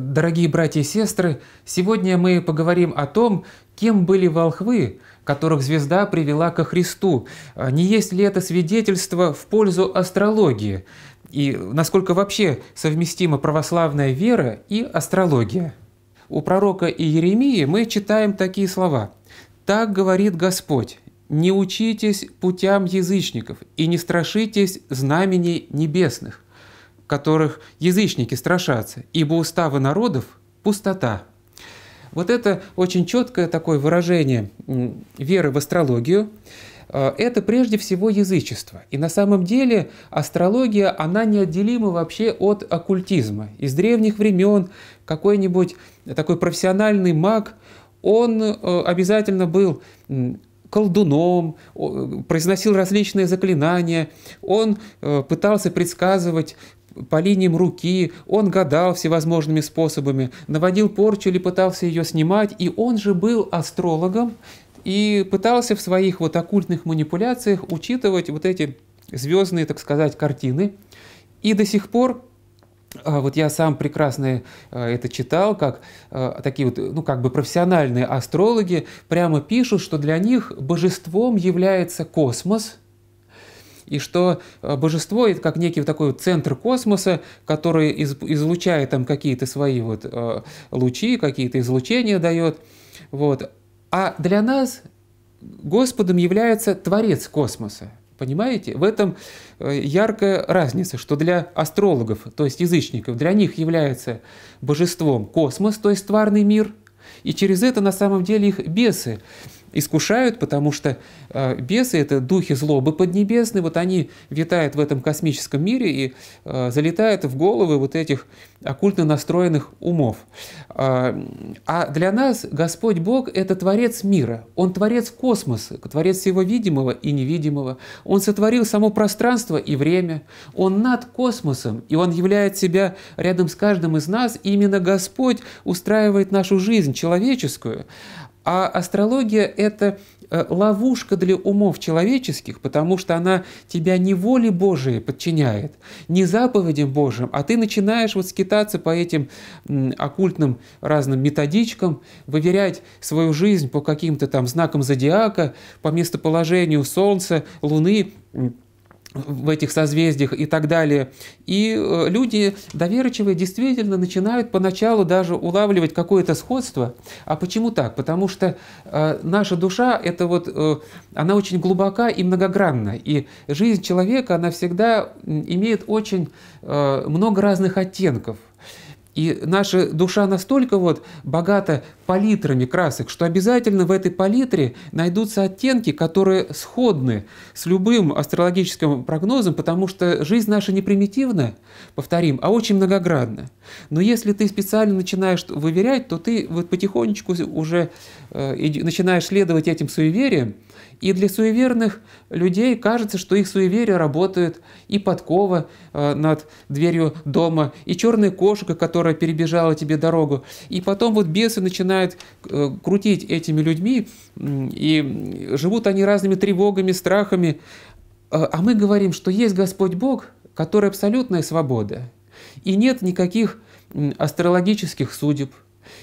Дорогие братья и сестры, сегодня мы поговорим о том, кем были волхвы, которых звезда привела ко Христу. А не есть ли это свидетельство в пользу астрологии? И насколько вообще совместима православная вера и астрология? У пророка Иеремии мы читаем такие слова. «Так говорит Господь, не учитесь путям язычников и не страшитесь знамений небесных» которых язычники страшатся, ибо уставы народов – пустота». Вот это очень четкое такое выражение веры в астрологию. Э, это прежде всего язычество. И на самом деле астрология, она неотделима вообще от оккультизма. Из древних времен какой-нибудь такой профессиональный маг, он э, обязательно был колдуном, произносил различные заклинания, он э, пытался предсказывать по линиям руки, он гадал всевозможными способами, наводил порчу или пытался ее снимать, и он же был астрологом и пытался в своих вот оккультных манипуляциях учитывать вот эти звездные, так сказать, картины. И до сих пор а, вот я сам прекрасно а, это читал, как а, такие вот, ну, как бы профессиональные астрологи прямо пишут, что для них божеством является космос – и что э, божество это как некий вот такой центр космоса, который из, излучает там какие-то свои вот э, лучи, какие-то излучения дает. Вот. А для нас Господом является Творец космоса. Понимаете? В этом э, яркая разница, что для астрологов, то есть язычников, для них является божеством космос, то есть тварный мир, и через это на самом деле их бесы искушают, потому что э, бесы – это духи злобы поднебесные, вот они витают в этом космическом мире и э, залетают в головы вот этих оккультно настроенных умов. Э, а для нас Господь Бог – это Творец мира, Он Творец космоса, Творец всего видимого и невидимого, Он сотворил само пространство и время, Он над космосом, и Он являет себя рядом с каждым из нас, и именно Господь устраивает нашу жизнь человеческую, а астрология – это э, ловушка для умов человеческих, потому что она тебя не воле Божией подчиняет, не заповедям Божьим, а ты начинаешь вот скитаться по этим оккультным разным методичкам, выверять свою жизнь по каким-то там знакам зодиака, по местоположению Солнца, Луны, в этих созвездиях и так далее. И э, люди доверчивые действительно начинают поначалу даже улавливать какое-то сходство. А почему так? Потому что э, наша душа, это вот, э, она очень глубока и многогранна. И жизнь человека, она всегда имеет очень много разных оттенков. И наша душа настолько вот богата палитрами красок, что обязательно в этой палитре найдутся оттенки, которые сходны с любым астрологическим прогнозом, потому что жизнь наша не примитивна, повторим, а очень многоградна. Но если ты специально начинаешь выверять, то ты вот потихонечку уже э, начинаешь следовать этим суевериям, и для суеверных людей кажется, что их суеверия работают и подкова э, над дверью дома, и черная кошка, которая перебежала тебе дорогу. И потом вот бесы начинают начинают э, крутить этими людьми, и живут они разными тревогами, страхами. Э, а мы говорим, что есть Господь Бог, который абсолютная свобода, и нет никаких астрологических судеб,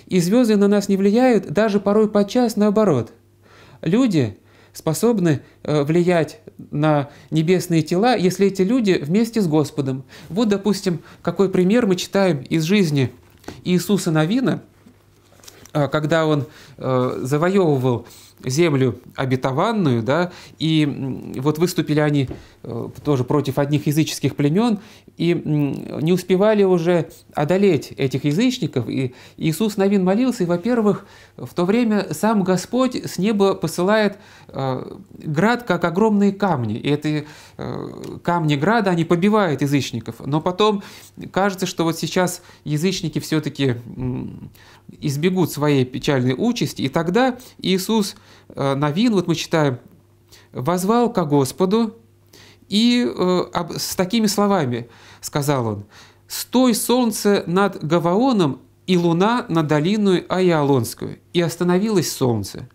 и звезды на нас не влияют, даже порой подчас наоборот. Люди способны э, влиять на небесные тела, если эти люди вместе с Господом. Вот, допустим, какой пример мы читаем из жизни Иисуса Навина – Э, когда он э, завоевывал землю обетованную, да, и вот выступили они э, тоже против одних языческих племен, и не успевали уже одолеть этих язычников, и Иисус Новин молился, и, во-первых, в то время сам Господь с неба посылает э, град, как огромные камни, и эти э, камни града, они побивают язычников, но потом кажется, что вот сейчас язычники все-таки избегут своей печальной участи, и тогда Иисус – Э, новин, вот мы читаем, «Возвал ко Господу, и э, с такими словами сказал он, «Стой, солнце, над Гаваоном, и луна над долиной Аиалонскую». И остановилось солнце.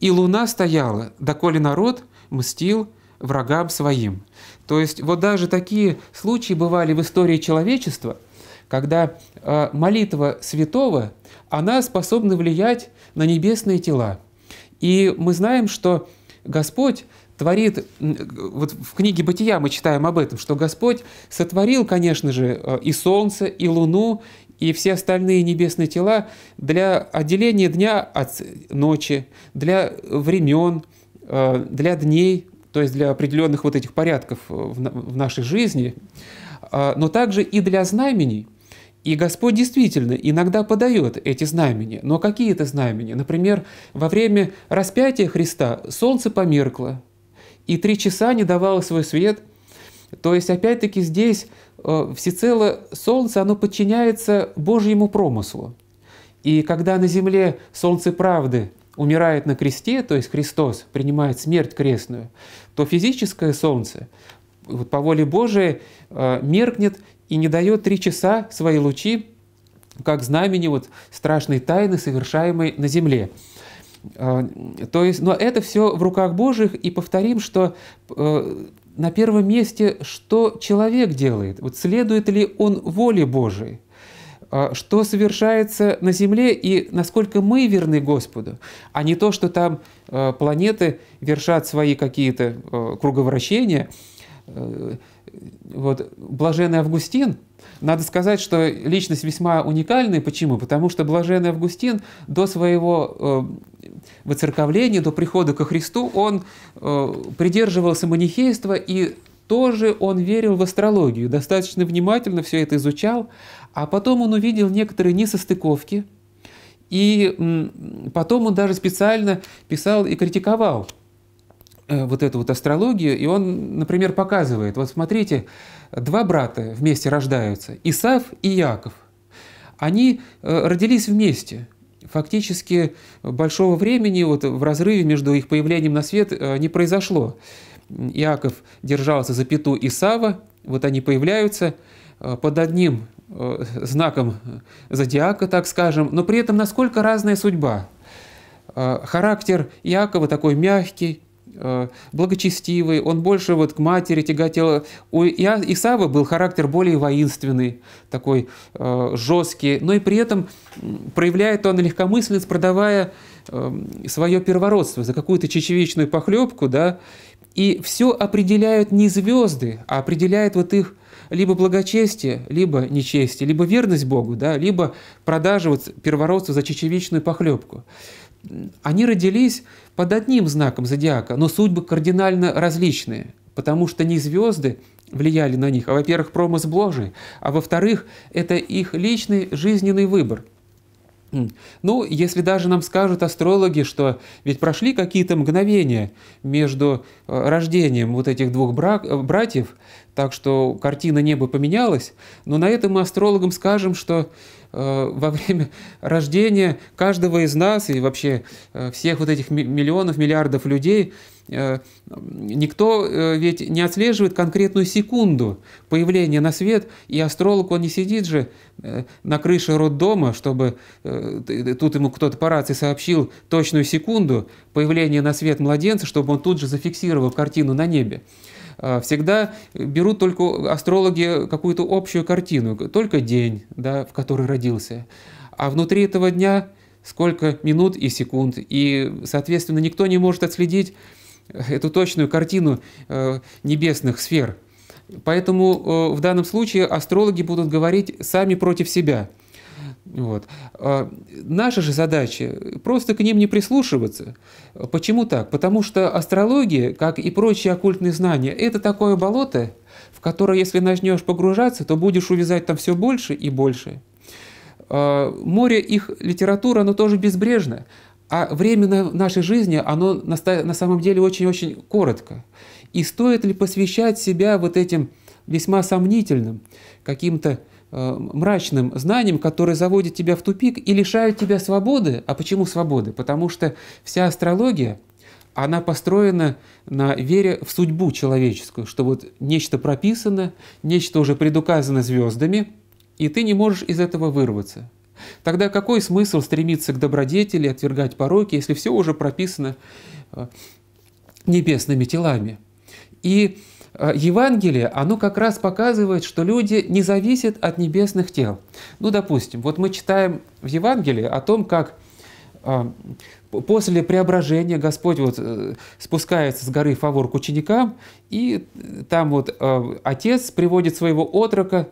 И луна стояла, доколе народ мстил врагам своим. То есть вот даже такие случаи бывали в истории человечества, когда э, молитва святого, она способна влиять на небесные тела – и мы знаем, что Господь творит, вот в книге «Бытия» мы читаем об этом, что Господь сотворил, конечно же, э, и солнце, и луну, и все остальные небесные тела для отделения дня от ночи, для времен, э, для дней, то есть для определенных вот этих порядков э, в нашей жизни, но также и для знамений – и Господь действительно иногда подает эти знамения, но какие это знамения? Например, во время распятия Христа солнце померкло, и три часа не давало свой свет. То есть, опять-таки, здесь э, всецело солнце, оно подчиняется Божьему промыслу. И когда на земле солнце правды умирает на кресте, то есть Христос принимает смерть крестную, то физическое солнце, вот по воле Божией э, меркнет и не дает три часа свои лучи, как знамени вот страшной тайны, совершаемой на земле. Э, то есть, но это все в руках Божьих, и повторим, что э, на первом месте, что человек делает, вот следует ли он воле Божией, что совершается на Земле и насколько мы верны Господу, а не то, что там планеты вершат свои какие-то круговращения – Э, вот, блаженный Августин, надо сказать, что личность весьма уникальная. Почему? Потому что блаженный Августин до своего э, выцерковления, до прихода ко Христу, он э, придерживался манихейства и тоже он верил в астрологию, достаточно внимательно все это изучал, а потом он увидел некоторые несостыковки, и потом он даже специально писал и критиковал Э, вот эту вот астрологию, и он, например, показывает, вот смотрите, два брата вместе рождаются, Исав и Яков. Они э, родились вместе, фактически большого времени вот в разрыве между их появлением на свет э, не произошло. Иаков держался за пяту Исава, вот они появляются под одним знаком зодиака, так скажем, но при этом насколько разная судьба. Характер Иакова такой мягкий, Э, благочестивый, он больше вот к матери тяготел. У Исавы был характер более воинственный, такой э, жесткий, но и при этом проявляет он легкомысленность, продавая эм, свое первородство за какую-то чечевичную похлебку, да, и все определяют не звезды, а определяет вот их либо благочестие, либо нечестие, либо верность Богу, да, либо продажа вот первородства за чечевичную похлебку они родились под одним знаком зодиака, но судьбы кардинально различные, потому что не звезды влияли на них, а, во-первых, промыс Божий, а во-вторых, это их личный жизненный выбор. Ну, если даже нам скажут астрологи, что ведь прошли какие-то мгновения между э, рождением вот этих двух брак, э, братьев, так что картина неба поменялась, но на этом мы астрологам скажем, что э, во время рождения каждого из нас и вообще э, всех вот этих миллионов, миллиардов людей э, никто э, ведь не отслеживает конкретную секунду появления на свет, и астролог, он не сидит же э, на крыше роддома, чтобы э, тут ему кто-то по рации сообщил точную секунду появления на свет младенца, чтобы он тут же зафиксировал картину на небе. А, всегда берут только астрологи какую-то общую картину, только день, да, в который родился. А внутри этого дня сколько минут и секунд. И, соответственно, никто не может отследить э, эту точную картину э, небесных сфер. Поэтому э, в данном случае астрологи будут говорить сами против себя – вот. А наша же задача просто к ним не прислушиваться. Почему так? Потому что астрология, как и прочие оккультные знания, это такое болото, в которое, если начнешь погружаться, то будешь увязать там все больше и больше. А море их литература, оно тоже безбрежно. А время на нашей жизни, оно на, на самом деле очень-очень коротко. И стоит ли посвящать себя вот этим весьма сомнительным каким-то Э, мрачным знаниям, которые заводят тебя в тупик и лишают тебя свободы. А почему свободы? Потому что вся астрология, она построена на вере в судьбу человеческую, что вот нечто прописано, нечто уже предуказано звездами, и ты не можешь из этого вырваться. Тогда какой смысл стремиться к добродетели, отвергать пороки, если все уже прописано э, небесными телами? И Э, Евангелие, оно как раз показывает, что люди не зависят от небесных тел. Ну, допустим, вот мы читаем в Евангелии о том, как э, после преображения Господь вот э, спускается с горы Фавор к ученикам, и там вот отец приводит своего отрока,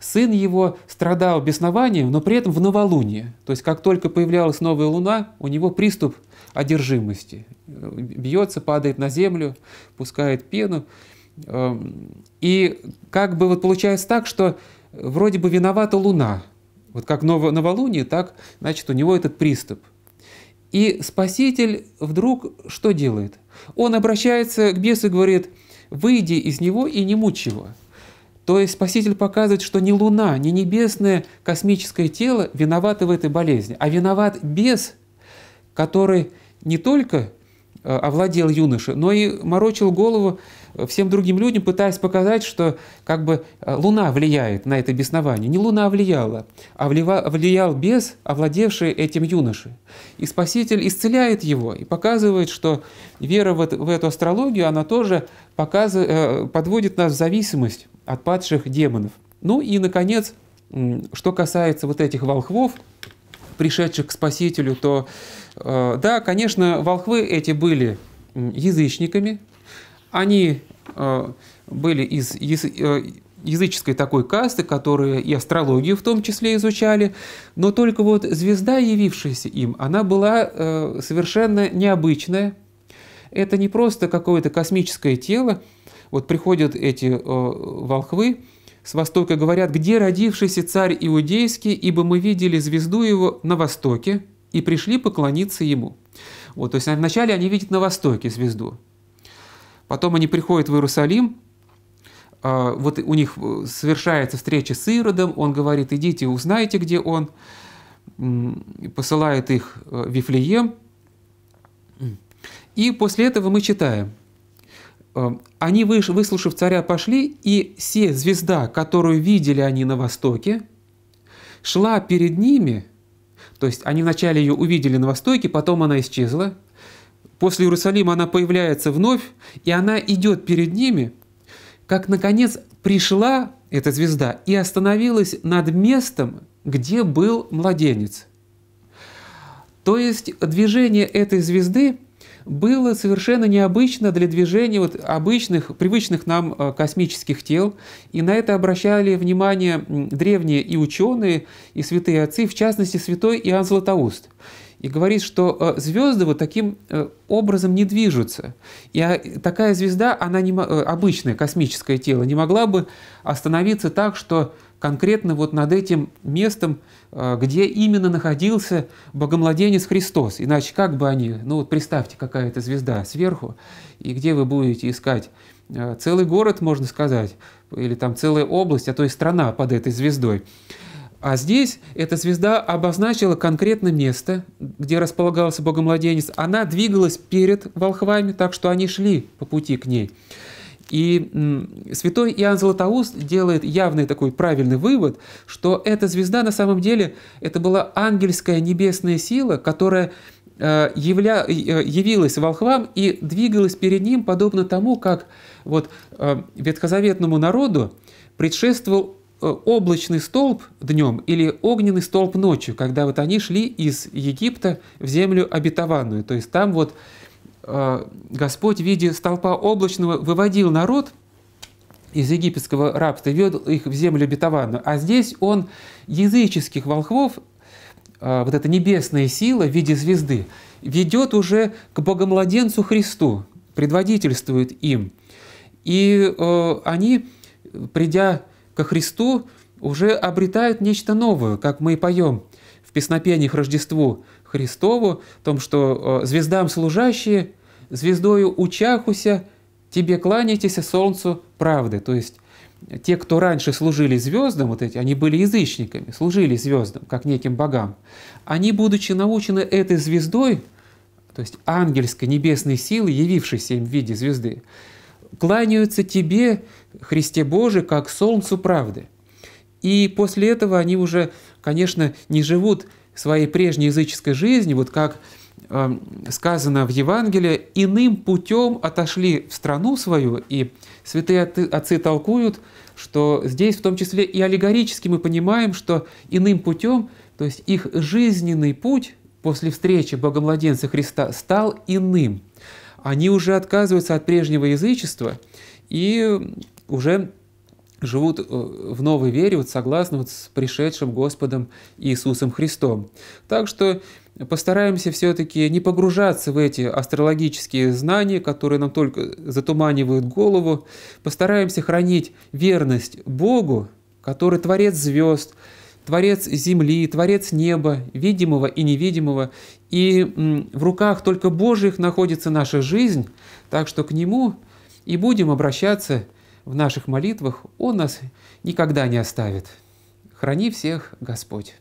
сын его страдал беснованием, но при этом в новолуние. То есть как только появлялась новая луна, у него приступ одержимости. Бьется, падает на землю, пускает пену. Эм, и как бы вот получается так, что вроде бы виновата Луна. Вот как новолуние, так, значит, у него этот приступ. И Спаситель вдруг что делает? Он обращается к бесу и говорит, выйди из него и не мучи его. То есть Спаситель показывает, что не Луна, не небесное космическое тело виноваты в этой болезни, а виноват бес, который не только Э, овладел юноша, но и морочил голову э, всем другим людям, пытаясь показать, что как бы э, луна влияет на это беснование. Не луна влияла, а влиял бес, овладевший этим юношей. И Спаситель исцеляет его и показывает, что вера в, в эту астрологию, она тоже показывает, подводит нас в зависимость от падших демонов. Ну и, наконец, что касается вот этих волхвов, пришедших к Спасителю, то Э, да, конечно, волхвы эти были язычниками, они э, были из э, языческой такой касты, которые и астрологию в том числе изучали, но только вот звезда, явившаяся им, она была совершенно необычная. Это не просто какое-то космическое тело. Вот приходят эти волхвы с востока, говорят, где родившийся царь иудейский, ибо мы видели звезду его на востоке, и пришли поклониться ему. Вот, то есть вначале они видят на востоке звезду, потом они приходят в Иерусалим, а, вот у них э, совершается встреча с Иродом, он говорит, идите, узнайте, где он, посылает их э, в Вифлеем. И после этого мы читаем. Э, они, выслушав царя, пошли, и все звезда, которую видели они на востоке, шла перед ними – то есть они вначале ее увидели на востоке, потом она исчезла. После Иерусалима она появляется вновь, и она идет перед ними, как, наконец, пришла эта звезда и остановилась над местом, где был младенец. То есть движение этой звезды было совершенно необычно для движения вот обычных, привычных нам э, космических тел. И на это обращали внимание древние и ученые, и святые отцы, в частности, святой Иоанн Златоуст и говорит, что э, звезды вот таким э, образом не движутся. И а, такая звезда, она не, э, обычное космическое тело, не могла бы остановиться так, что конкретно вот над этим местом, где именно находился Богомладенец Христос. Иначе как бы они, ну вот представьте, какая это звезда сверху, и где вы будете искать целый город, можно сказать, или там целая область, а то и страна под этой звездой. А здесь эта звезда обозначила конкретно место, где располагался богомладенец. Она двигалась перед волхвами, так что они шли по пути к ней. И святой Иоанн Златоуст делает явный такой правильный вывод, что эта звезда на самом деле это была ангельская небесная сила, которая э, явля, э, явилась волхвам и двигалась перед ним, подобно тому, как вот э, ветхозаветному народу предшествовал Э, облачный столб днем или огненный столб ночью, когда вот они шли из Египта в землю обетованную. То есть там вот э, Господь в виде столпа облачного выводил народ из египетского рабства и вел их в землю обетованную. А здесь он языческих волхвов, э, вот эта небесная сила в виде звезды, ведет уже к богомладенцу Христу, предводительствует им. И они, придя ко Христу, уже обретают нечто новое, как мы и поем в песнопении к Рождеству Христову, в том, что э, «звездам служащие, звездою учахуся, тебе кланяйтесь а солнцу правды». То есть э, те, кто раньше служили звездам, вот эти, они были язычниками, служили звездам, как неким богам, они, будучи научены этой звездой, то есть ангельской небесной силы, явившейся им в виде звезды, кланяются тебе, Христе Божий, как солнцу правды. И после этого они уже, конечно, не живут своей прежней языческой жизнью, вот как э, сказано в Евангелии, иным путем отошли в страну свою, и святые отцы толкуют, что здесь в том числе и аллегорически мы понимаем, что иным путем, то есть их жизненный путь после встречи Богомладенца Христа стал иным – они уже отказываются от прежнего язычества и уже живут э, в новой вере, вот согласно вот с пришедшим Господом Иисусом Христом. Так что постараемся все-таки не погружаться в эти астрологические знания, которые нам только затуманивают голову. Постараемся хранить верность Богу, который творец звезд, творец земли, творец неба, видимого и невидимого, и в руках только Божьих находится наша жизнь, так что к Нему и будем обращаться в наших молитвах. Он нас никогда не оставит. Храни всех, Господь!